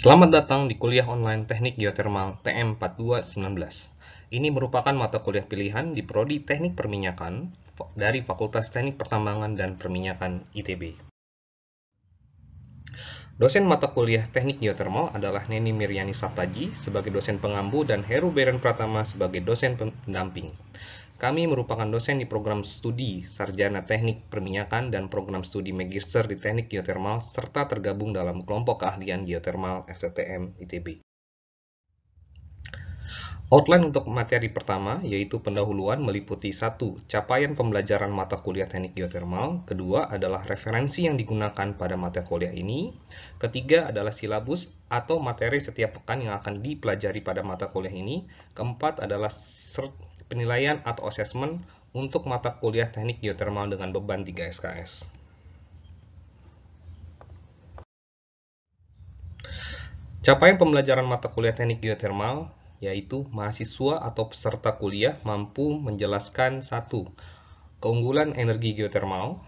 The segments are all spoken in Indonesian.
Selamat datang di kuliah online Teknik Geotermal TM4219. Ini merupakan mata kuliah pilihan di Prodi Teknik Perminyakan dari Fakultas Teknik Pertambangan dan Perminyakan ITB. Dosen mata kuliah Teknik Geotermal adalah Neni Miryani Saptaji sebagai dosen pengampu dan Heru Beren Pratama sebagai dosen pendamping. Kami merupakan dosen di program studi Sarjana Teknik Perminyakan dan program studi Magister di Teknik Geotermal serta tergabung dalam kelompok keahlian geotermal FTTM ITB. Outline untuk materi pertama yaitu pendahuluan meliputi satu Capaian pembelajaran mata kuliah teknik geotermal, kedua adalah referensi yang digunakan pada mata kuliah ini, ketiga adalah silabus atau materi setiap pekan yang akan dipelajari pada mata kuliah ini, keempat adalah penilaian atau assessment untuk mata kuliah teknik geotermal dengan beban 3 SKS. Capaian pembelajaran mata kuliah teknik geotermal yaitu mahasiswa atau peserta kuliah mampu menjelaskan satu keunggulan energi geotermal,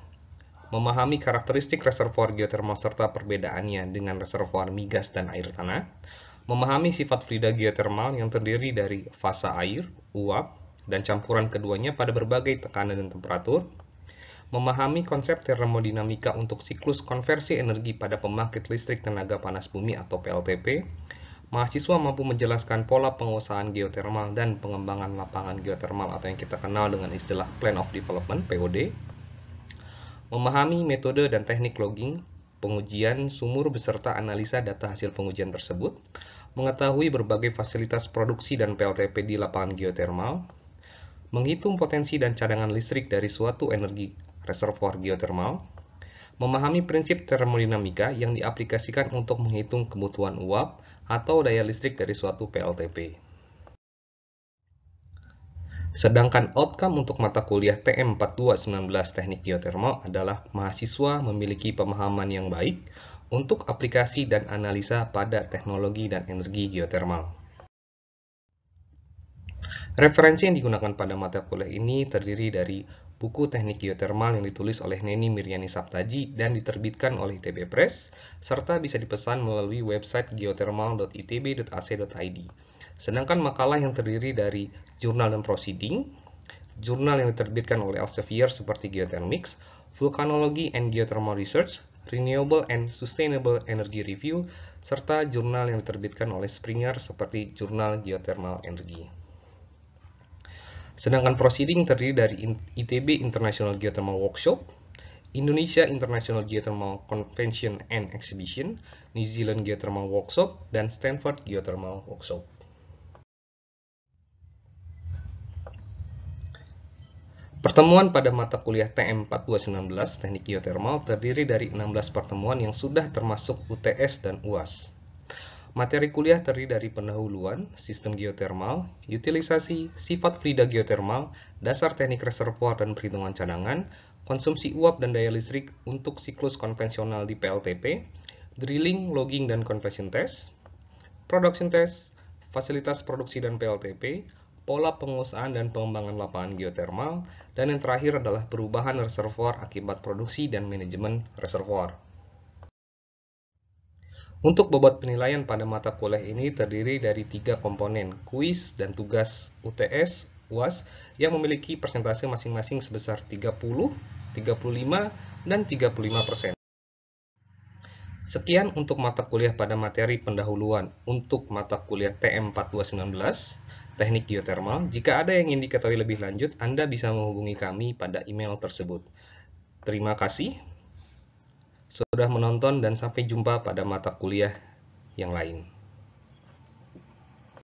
memahami karakteristik reservoir geotermal serta perbedaannya dengan reservoir migas dan air tanah, memahami sifat frida geotermal yang terdiri dari fasa air, uap, dan campuran keduanya pada berbagai tekanan dan temperatur, memahami konsep termodinamika untuk siklus konversi energi pada pembangkit listrik tenaga panas bumi atau PLTP, mahasiswa mampu menjelaskan pola pengusahaan geotermal dan pengembangan lapangan geotermal atau yang kita kenal dengan istilah Plan of Development (POD), memahami metode dan teknik logging, pengujian sumur beserta analisa data hasil pengujian tersebut, mengetahui berbagai fasilitas produksi dan PLTP di lapangan geotermal, menghitung potensi dan cadangan listrik dari suatu energi reservoir geotermal, memahami prinsip termodinamika yang diaplikasikan untuk menghitung kebutuhan uap atau daya listrik dari suatu PLTP. Sedangkan outcome untuk mata kuliah TM4219 Teknik Geotermal adalah mahasiswa memiliki pemahaman yang baik untuk aplikasi dan analisa pada teknologi dan energi geotermal. Referensi yang digunakan pada mata kuliah ini terdiri dari buku teknik geotermal yang ditulis oleh Neni Miryani Saptaji dan diterbitkan oleh ITB Press, serta bisa dipesan melalui website geothermal.itb.ac.id. Sedangkan makalah yang terdiri dari jurnal dan proceeding, jurnal yang diterbitkan oleh Elsevier seperti Geothermics, Vulkanologi and Geothermal Research, Renewable and Sustainable Energy Review, serta jurnal yang diterbitkan oleh Springer seperti Jurnal Geothermal Energy. Sedangkan proceeding terdiri dari ITB International Geothermal Workshop, Indonesia International Geothermal Convention and Exhibition, New Zealand Geothermal Workshop, dan Stanford Geothermal Workshop. Pertemuan pada mata kuliah TM 4219 Teknik Geothermal terdiri dari 16 pertemuan yang sudah termasuk UTS dan UAS. Materi kuliah terdiri dari pendahuluan, sistem geotermal, utilisasi, sifat fluida geotermal, dasar teknik reservoir dan perhitungan cadangan, konsumsi uap dan daya listrik untuk siklus konvensional di PLTP, drilling, logging, dan compression test, production test, fasilitas produksi dan PLTP, pola pengusahaan dan pengembangan lapangan geotermal, dan yang terakhir adalah perubahan reservoir akibat produksi dan manajemen reservoir. Untuk bobot penilaian pada mata kuliah ini terdiri dari tiga komponen, kuis dan tugas UTS, UAS, yang memiliki persentase masing-masing sebesar 30, 35, dan 35 persen. Sekian untuk mata kuliah pada materi pendahuluan untuk mata kuliah TM4219, Teknik Geotermal. Jika ada yang ingin diketahui lebih lanjut, Anda bisa menghubungi kami pada email tersebut. Terima kasih sudah menonton dan sampai jumpa pada mata kuliah yang lain.